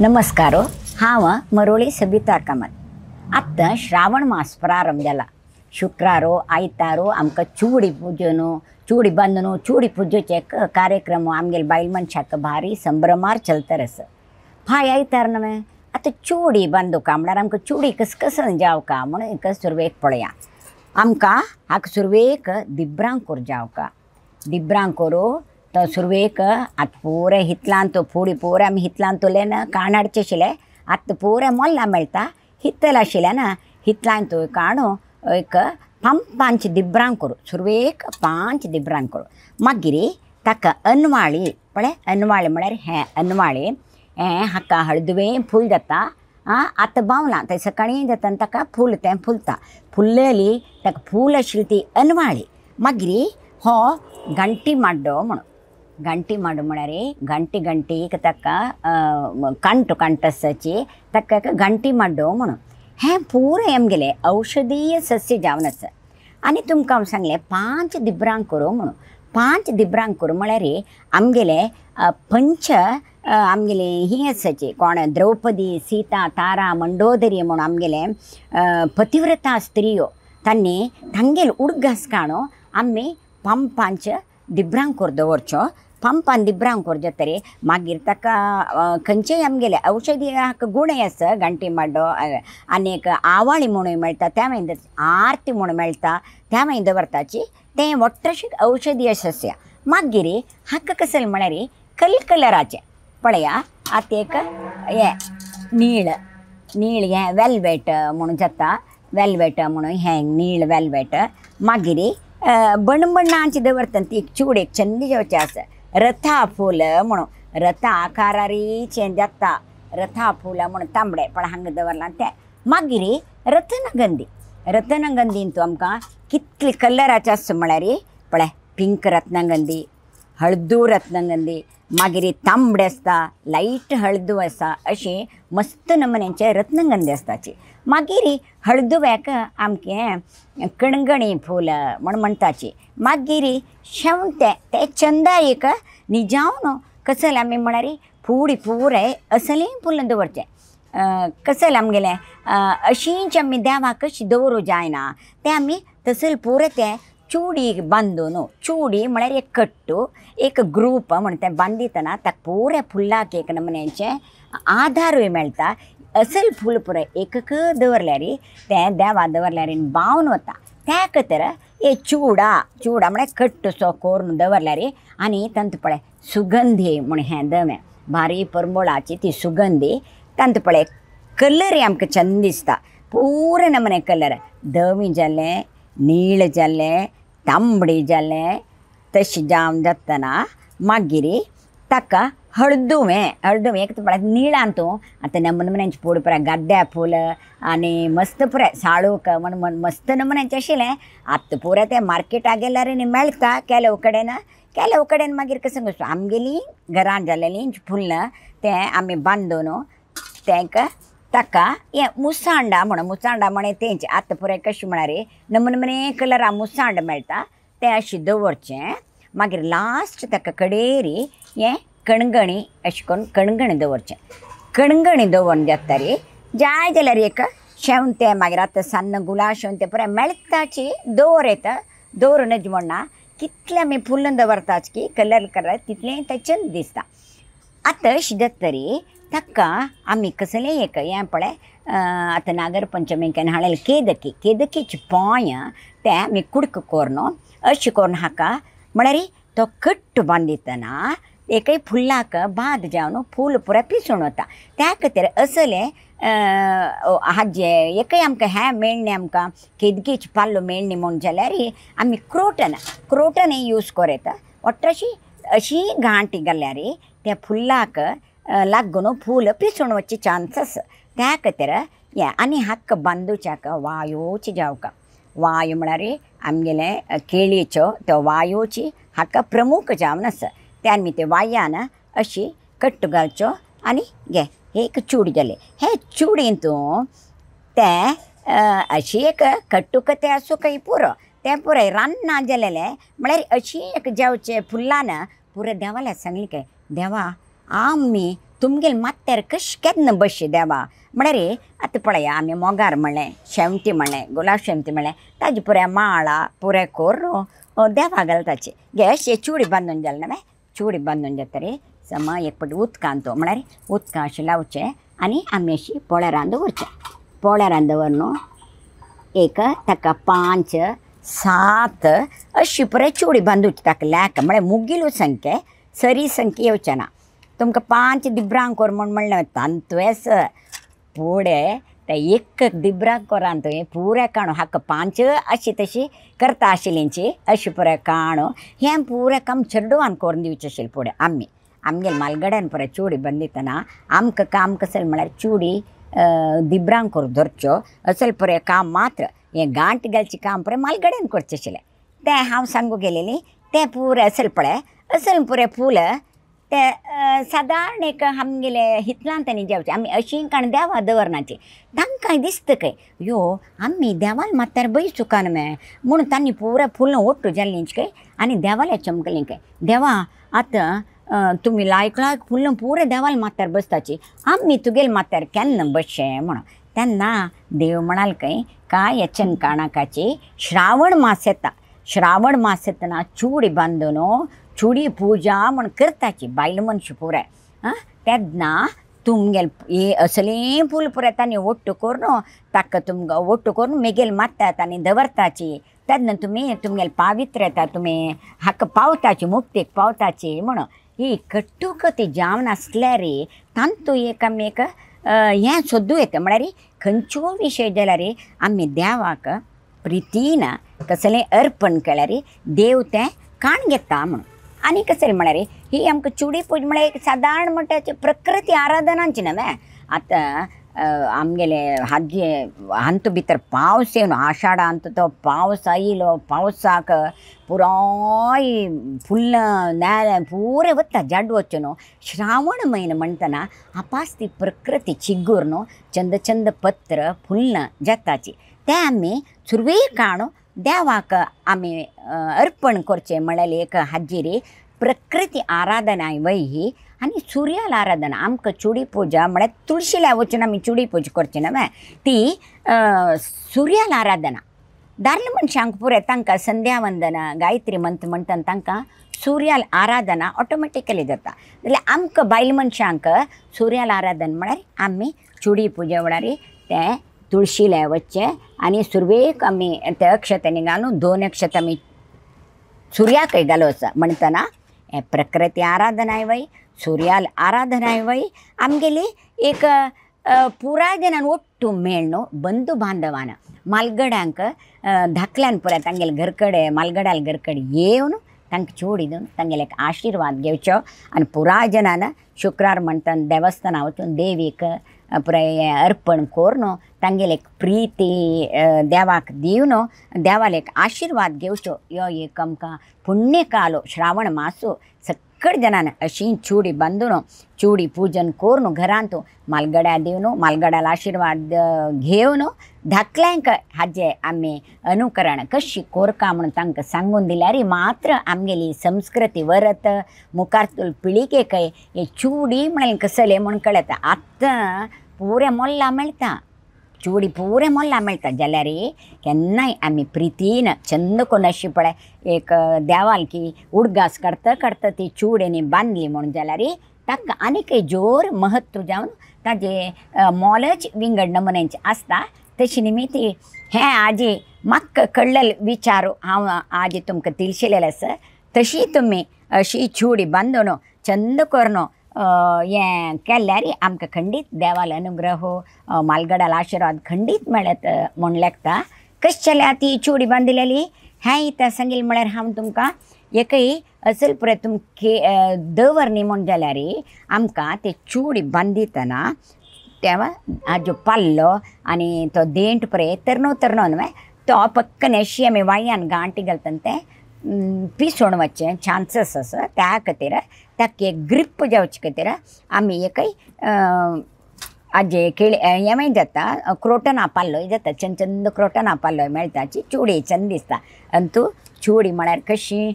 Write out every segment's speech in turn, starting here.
नमस्कार हा मरोळी सबिता कामत आत्ता श्रावण मास प्रारंभ झाला शुक्रारो आयतारो आमकां चूडी चुडी बंद नो चुडी पूजेचे कार्यक्रम कार्यक्रम बायल मनशाक भारी संभ्रमार चलतं रस हाय आयतार नवं आता चुडी बांधूका चुडी चूडी कसं जाऊ का म्हणून सुरवेक पळया हाक सुरवेक दिब्रांकोर जावका का तो सुरवेक आतां पूरे हितलान तो फुडें पुरो आमी हितलान तुलेन काणाडचे आशिल्ले आतां पुरे मोल्ला मेळटा हितल आशिल्ल्यान हितलान एक पांच पांच दिब्रां करूं सुरवेक पांच दिब्रां करूं मागीर ताका अनवाळी पळय अनवाळी म्हळ्यार हें अनवाळी हें हाका हळदुवें फूल जाता आं आतां बावलां तें सकाळीं जाता आनी फूल तें फुलता फुल्लेली ताका फूल आशिल्ली ती अनवाळी मागीर हो घंटी माड्डो म्हणून ಗಂಟಿ ಮಾಡು ಮಳರಿ घंटी ಗಂಟಿ कंट ತಕ್ಕ ಕಂಟು ಕಂಟಸ್ ಹಚ್ಚಿ ತಕ್ಕ ಗಂಟಿ ಮಾಡು म्हणून हें पूर एम औषधीय सस्य जावन आसा आनी तुमकां हांव सांगलें पांच दिबरांक करूं म्हणून पांच दिबरांक करूं आमगेले पंच आमगेले ही आसाचे कोण द्रौपदी सीता तारा मंडोदरी म्हूण आमगेले पतिव्रता स्त्रियो तांणी तांगेल उडगास काणो आमी पम पांच कोर दवरच्यो पंप दिब्रांग ಕೊರ್ಜತ್ತರಿ ಮಾಗಿರ್ತಕ್ಕ ಕಂಚೆ ಎಮ್ಗೆಲೆ ಔಷಧಿ ಹಾಕ ಗುಣಯಸ ಗಂಟಿ ಮಾಡೋ ಅನೇಕ ಆವಾಳಿ ಮುಣೆ ಮೆಳ್ತಾ ತ್ಯಾಮೆಯಿಂದ ಆರ್ತಿ ಮುಣೆ ಮೆಳ್ತಾ ತ್ಯಾಮೆಯಿಂದ ಬರ್ತಾಚಿ ತೇ ಒಟ್ಟಶಿ ಔಷಧಿಯ ಸಸ್ಯ ಮಗ್ಗಿರಿ ಹಕ್ಕ ಕಸಲ್ ಮಣರಿ ಕಲ್ ಕಲರಾಚೆ ಪಳೆಯ ಆತೇಕ ಏ ನೀಳ ನೀಳಿಗೆ ವೆಲ್ವೆಟ್ ಮುಣು ಜತ್ತ ವೆಲ್ವೆಟ್ ಮುಣು ಹೆಂಗ್ ನೀಳ ವೆಲ್ವೆಟ್ ಮಗ್ಗಿರಿ ಬಣ್ಣ ಬಣ್ಣ ಹಂಚಿದ ಬರ್ತಂತ ಈಗ ಚೂಡಿ ಚಂದಿ ಯೋಚಾಸ रथाफूल म्हणून रथा आकारारीचें जाता रथाफूल म्हणून तांबडे पण हांगा दवरलां तें मागीर रत्नगंधी रत्नगंधीन तूं आमकां कितले कलराचे आसता म्हळ्यार पळय पिंक रत्नगंधी हळदू रत्नगंधी मागीर तांबडे आसता लायट हळदू आसा अशी मस्त नमुन्यांचे रत्नगंधी असताची मागीर हळदुव्याक आमके कणगणी फूल म्हण म्हणटाची मागीर शेवते ते चंदा एक निजावन कसल आमी म्हणारी फुडी पुराय असली फुलां दवरचें कसल आमगेलें अशींच आमी देवाक दवरूं जायना तें आमी तसल पुरे तें ಚೂಡಿಗೆ ಬಂದೂ ಚೂಡಿ ಮಳೆರೆ ಕಟ್ಟು ಏಕ ಗ್ರೂಪ म्हणते ಬಂದಿತನ ತಕ್ ಪೂರೆ आधार ಏಕ ನಮನೆಂಚೆ ಆಧಾರವೇ ಮೇಳ್ತಾ ಅಸಲ್ ಫುಲ್ ಪುರ ಏಕಕ ದವರ್ಲಾರಿ ತೇ ದೇವ ದವರ್ಲಾರಿನ ಬಾವನ್ ವತ್ತ त्याक तर ए चूडा चूडा म्हळ्यार कट्ट सो कोरून दवरल्यार आनी तांत पळय सुगंधी म्हण हें दमे भारी परमोळाची ती सुगंधी तांत पळय कलर आमकां छंद दिसता पूर नमने कलर दमी जालें नील ತಂಬಡಿ ಜಲೆ तश जाम जतना मागिरी तक हळदुवें हळदुवें एक पळय निळान तूं आतां नमुनमन्यांची पोड पुराय गाड्ड्या फूल आनी मस्त पुराय साळूक म्हण म्हण मस्त नमुन्यांचें आशिल्लें आतां पुराय तें मार्केटाक गेल्यार न्ही मेळटा केल्या कडेन केल्या कडेन मागीर कसं कसो आमगेलीं घरान जालेलीं फुलां तें आमी बांदून तांकां ताका हें मुसांडा म्हणून मुसांडा म्हण तेंचे आतां पुराय कशें म्हळ्यार नमन मने कलर आ मुसांड मेळटा तें अशें दवरचें मागीर लास्ट ताका कडेरी हें कणगणी अशें करून कणगणी दवरचें कणगणी दवरून जाता रे जाय जाल्यार एक शेवण तें मागीर आतां सान्न गुलाब शेवण तें पुराय मेळटाची दवर येता दवरूनच म्हणना कितलें आमी फुल्ल दवरतात की कलर करतात तितलें तेचें दिसता अत शिदत तरी ताका कसले एक हें पळय आतां नागर पंचमेकान हाडलेले केदकी केदकेची पोंयां ते आमी कुडक कोरनो अशें करून हाका म्हळ्यार तो कट्ट बांदितना एक फुल्लाक बाद जावन फूल पुरो पिसून वता त्या खातीर असले हाजे एकय आमकां हें मेळणें आमकां केदकेची पाल्लो मेळणी म्हूण जाल्यार आमी क्रोटन क्रोटन यूज कोर येता अठराशी अशी घांट घाल्यार त्या फुल्लाक ಪೂಲು ಪಿಸುಣು ವಚ್ಚಿ ಚಾನ್ಸಸ್ त्या ಯಾ ಅನಿ ಹಕ್ಕ ಬಂದು चाक वायोचे जावका ವಾಯು म्हळ्यार आमगेले केळीच्यो तो वायोची हक्क प्रमुख जावन आसा त्यान मी ते वायान अशी कट्ट घालच्यो आनी घे एक चूड गेले हे चूडीन ते अशी एक कट्टूक ते आसूं काही पुरो ते पुराय रान्ना ना जालेले म्हळ्यार अशी एक जेवचे फुल्लान पुरो देवाल्या सांगली काय देवा आम्ही तुमगेल मात्यार कश के बशी देवा म्हण रे आतां पळया आमी मोगार म्हणलें शेवते म्हणलें गुलाब शेवती म्हणे ताजे पुरे माळा पूरे कोरू देवा घालताचे जे असे चुडी बांधून झालं ना चुडी बांधून सम एक पटी तो म्हळ्यार उदकां अशें लावचें आणि आमी अशी पोळ्या रांदचे पोळे रांद न्हू एक पांच सात अशी पुरे चुडी बांधव ताका म्हणजे म्हळ्यार लोक सांके सरी संख्ये येवचेना तुमकां पांच दिब्रांक कर म्हूण म्हणलें एक दिब्रांक कोरान तुवें पुराय काणू हाका पांच अशी तशी करता आशिल्लींची अशी पुराय काणू हें पुराय काम चेडवान करून दिवचें आशिल्लें फुडें आमी आमगेले मालगड्यान पुराय चुडी बंदितना आमकां काम कसलें म्हळ्यार चुडी दिब्रांक करून धरच्यो असल पुराय काम मात्र हें गांठ घालचें काम पुराय मालगड्यान करचें आशिल्लें तें हांव सांगू गेलेलें तें पुराय असेल पळय फूल ते साधारण एक आमगेले हितलान त्यांनी जेवचे आम्ही अशी काण देवा दवरनाची तांकां दिसतं काय यो आम्ही देवाल माथ्यार बरी चुकान मे म्हणून त्यांनी पुरे फुलं ओट्ट जाल्लींच काय आणि देवाला चमकलीं काय देवा आता तुम्ही लायक लायक पुरे देवाल मातार बसताची आम्ही तुगेल माथ्यार केन्ना बसचे म्हणून त्यांना देव म्हणाल काय काय यचन काणाकाची श्रावण मास येता श्रावण मास येतना चूड बांधून चुडी पूजा म्हण करताची बैल मनश पुराय आं हाँ? तेन्ना तुमगेल हे असलें पूल पुराय तांणी ओट्ट करून ताका तुमकां ओट्ट करून मेगेल मात्तात आनी दवरताची तेन्ना तुमी तुमगेल पावित्र येता तुमी हाका मुक्तेक पावताची म्हणून ही कट्टूक ती जावन आसल्यार तांतू एकामेक हें सोदू येता म्हळ्यार खंयच्यो विशय जाल्यार आमी देवाक प्रितीन कसलें अर्पण केल्यार देव तें काण घेता म्हणून आनी कशें रे ही आमकां चुडी पूजा म्हळ्यार एक सादारण म्हणटा प्रकृती आराधनांची नव्हे आतां आमगेले हाजे हांत भितर पावस येवन आषाढांत तो पावस आयलो पावसाक पुराय फुल्ल नेले पुरे वता जाड वच्चो न्हू श्रावण म्हयनो म्हणटना आपास ती प्रकृती चिगूर न्हू चंद चंद पत्र फुल्ल जाताची ते आमी सुरवे काणू आमी अर्पण करचे ಕೊರ್ಚೆ एक हजिरी ಹಜ್ಜಿರಿ आराधना ಆರಾಧನಾಯ್ ವೈಹಿ आणि सूर्याल आराधना आमक चुडी पूजा म्हळ्यार तुळशीला वचून आमी चुडी पूजा करची नव्हे ती सूर्याल आराधना दारले मनशांक पुरे तांकां संध्या वंदना गायत्री मंत्र म्हणटना तांकां सूर्याल आराधना ऑटोमॅटिकली जाता जाल्यार आमकां बायल मनशांक सूर्याल आराधना म्हळ्यार आमी चुडी पूजा म्हळ्यार तें ತುಳಸಿಲೆ आणि ಅನಿ सुरवेक ಅಮ್ಮಿ ಅಂತ ಅಕ್ಷತೆ दोन अक्षत आम्ही सूर्या कै घालवचा म्हणताना हे प्रकृती आराधनाय वय आराधना आहे वय आमगेली एक पुराय जणांना ओट्टू मेळ बंधू बांधवान मालगड्यांक धाकल्यान पुराय तांगेले घरकडे मालगड्याल घरकडे येऊन तांकां चोडी दिवन तांगेले एक आशिर्वाद घेवचो आनी पुराय जनान शुक्रार म्हणतात देवस्थाना वचून देवीक અર્પણ કોરનો તાંगेले एक प्रीती देवाक दिवनो देवाले एक आशीर्वाद घेवचो यो एक आमकां पुण्य कालो श्रावण मासो અક્કડ જણાને અશીન ચૂડી બંધુનો ચૂડી પૂજન ಕೋರ್ನು ಘರಾಂತು ಮಲ್ಗಡ ದೇವನು ಮಲ್ಗಡಲ ಆಶೀರ್ವಾದ ಘೇವನು ಧಕ್ಲ್ಯಾಂಕ ಹಜ್ಜೆ ಅಮ್ಮೆ ಅನುಕರಣ ಕಶಿ ಕೋರ್ಕಾಮಣ ತಂಕ ಸಂಗೊಂದಿಲ್ಲಾರಿ ಮಾತ್ರ ಅಮ್ಗೆಲಿ ಸಂಸ್ಕೃತಿ ವರತ ಮುಖಾರ್ತುಲ್ ಪಿಳಿಗೆ ಕೈ ಈ ಚೂಡಿ ಮಳಂಕ ಸಲೆ ಮುಣ್ಕಳತ ಅತ್ತ ಪೂರೆ ಮೊಲ್ಲ ಮೆಳ್ತಾ चुडी पुरे मोल्ला ಮೆಳ್ತ केन्नाय ಕೆನ್ನಾಯ್ आम्ही छंद छंद अशी पळय एक की उडगास करता करता ती चूडेने बांधली म्हणून जाल्यारी ताका आनीकय जोर महत्व जावन ताजे मोलच विंगड मनांचे आसता तशी निमित्ती हे आजी म्हाका कळलेल विचार हांव आजी तुमकां दिलशिलेलें आसा तशी तुमी अशी चूडी बांदून छंद करून ಏ ಕೆಲ್ಲಾರಿ ಆಮ್ಕ ಖಂಡಿತ ದೇವಾಲ ಅನುಗ್ರಹ ಮಾಲ್ಗಡಲ್ ಆಶೀರ್ವಾದ ಖಂಡಿತ ಮೇಳತ್ ಮೊಣ್ಲೆಕ್ತ ಕಶ್ ಚಲೆ ಆತಿ ಚೂಡಿ ಬಂದಿಲ್ಲಲಿ ಹ್ಯಾ ಈತ ಸಂಗಿಲ್ ಮಳ್ಯಾರ ಹಾಂ ತುಮಕ ಏಕೈ ಅಸಲ್ ಪುರ ತುಮ್ ಕೇ ದವರ್ ನಿಮೊಂಡ್ ಜಾಲ್ಯಾರಿ ಆಮ್ಕ ते ಚೂಡಿ ಬಂದಿತನ तेव्हा आजो पाल्लो आणि तो देंट परे तरनो तरनो तो पक्कने शेमे वाळ्यान गांटी घालतंते पिसोणचे चान्सस आसा त्या खातीर ताके ग्रीप जावचे खातीर आमी एकय आजे केळी हें मागीर जाता क्रोटन आपालोय जाता चंद चंद क्रोटन आपालोय मेळटा ची चुडयेच्यान दिसता आनी तूं चुडी म्हळ्यार कशी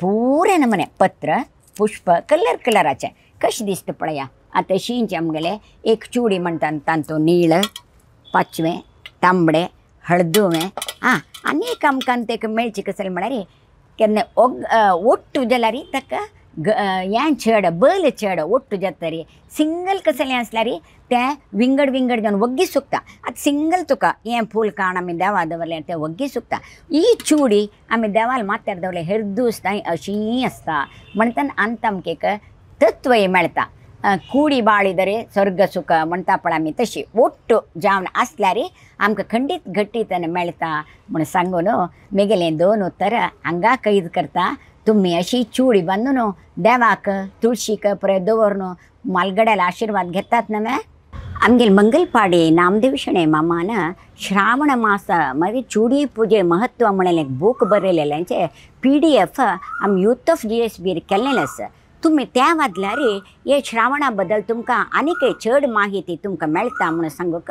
पुरे नमुने पत्र पुष्प कलर कलराचे कशें दिसता पळया आतां शींचे आमगेले एक चुडी म्हणटा तांतूं नीळ पाचवें तांबडे ಹಳದುವೆ ಹಾಂ ಅನೇಕ ಅಂಕಂತೇಕ ಮೇಳ್ಚಿಕ ಸೆಲ್ ಮಾಡರಿ ಕೆನ್ನೆ ಒಗ್ ಒಟ್ಟು ಜಲರಿ ತಕ್ಕ ಗ ಏನ್ ಚೇಡ ಬೇಲ್ ಚೇಡ ಒಟ್ಟು ಜತ್ತರಿ ಸಿಂಗಲ್ ಕಸಲಿ ಅನ್ಸ್ಲಾರಿ ತೇ ವಿಂಗಡ್ ವಿಂಗಡ್ ಜನ ಒಗ್ಗಿ ಸುಕ್ತ ಅದು ಸಿಂಗಲ್ ತುಕ ಏನ್ ಪೂಲ್ ಕಾಣ ಅಮ್ಮಿ ದೇವಾದವಲೆ ಅಂತ ಒಗ್ಗಿ ಸುಕ್ತ ಈ ಚೂಡಿ ಅಮ್ಮಿ ದೇವಾಲ್ ಮಾತಾಡ್ದವಲೆ ಹಿಡ್ದೂಸ್ತಾ ಶೀ ಅಸ್ತ ಮಣ್ತನ್ ಅಂತಮ್ಕೇಕ ತತ್ವ ಮೆಳ್ತಾ ಕೂಡಿ ಬಾಳಿದರೆ ಸ್ವರ್ಗ ಸುಖ ಮಣ್ತಾಪಳ ಮಿತಶಿ ಒಟ್ಟು ಜಾವನ ಅಸ್ಲಾರಿ ಆಮ್ಕ ಖಂಡಿತ ಗಟ್ಟಿತನ ಮೆಳೆತ ಮುಣ ಸಂಗುನು ಮಿಗಲೆಂದೋನು ತರ ಹಂಗ ಕೈದು ಕರ್ತಾ ತುಮ್ಮಿ ಅಶಿ ಚೂಡಿ ಬಂದನು ದೇವಾಕ ತುಳಸಿಕ ಪ್ರದೋರ್ನು ಮಲ್ಗಡಲ್ಲಿ ಆಶೀರ್ವಾದ ಗೆತ್ತಾತ್ ನಮೆ ಆಮ್ಗೆಲ್ ಮಂಗಲ್ಪಾಡಿ ನಾಮದೇವಿಷಣೆ ಮಮ್ಮನ ಶ್ರಾವಣ ಮಾಸ ಮರಿ ಚೂಡಿ ಪೂಜೆ ಮಹತ್ವ ಮಳಲೆ ಬೂಕ್ ಬರಲಿಲ್ಲ ಅಂಚೆ ಪಿ ಡಿ ಎಫ್ ಆಮ್ ಯೂತ್ ಆಫ್ ಜಿ ಎಸ್ ಬಿರ್ ಕೆಲ್ನೆಲಸ್ तुम्ही त्या रे हे श्रावणा बद्दल तुमकां आनीकय चड माहिती तुमकां मेळटा म्हूण सांगूक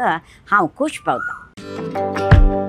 हांव खूश पावतां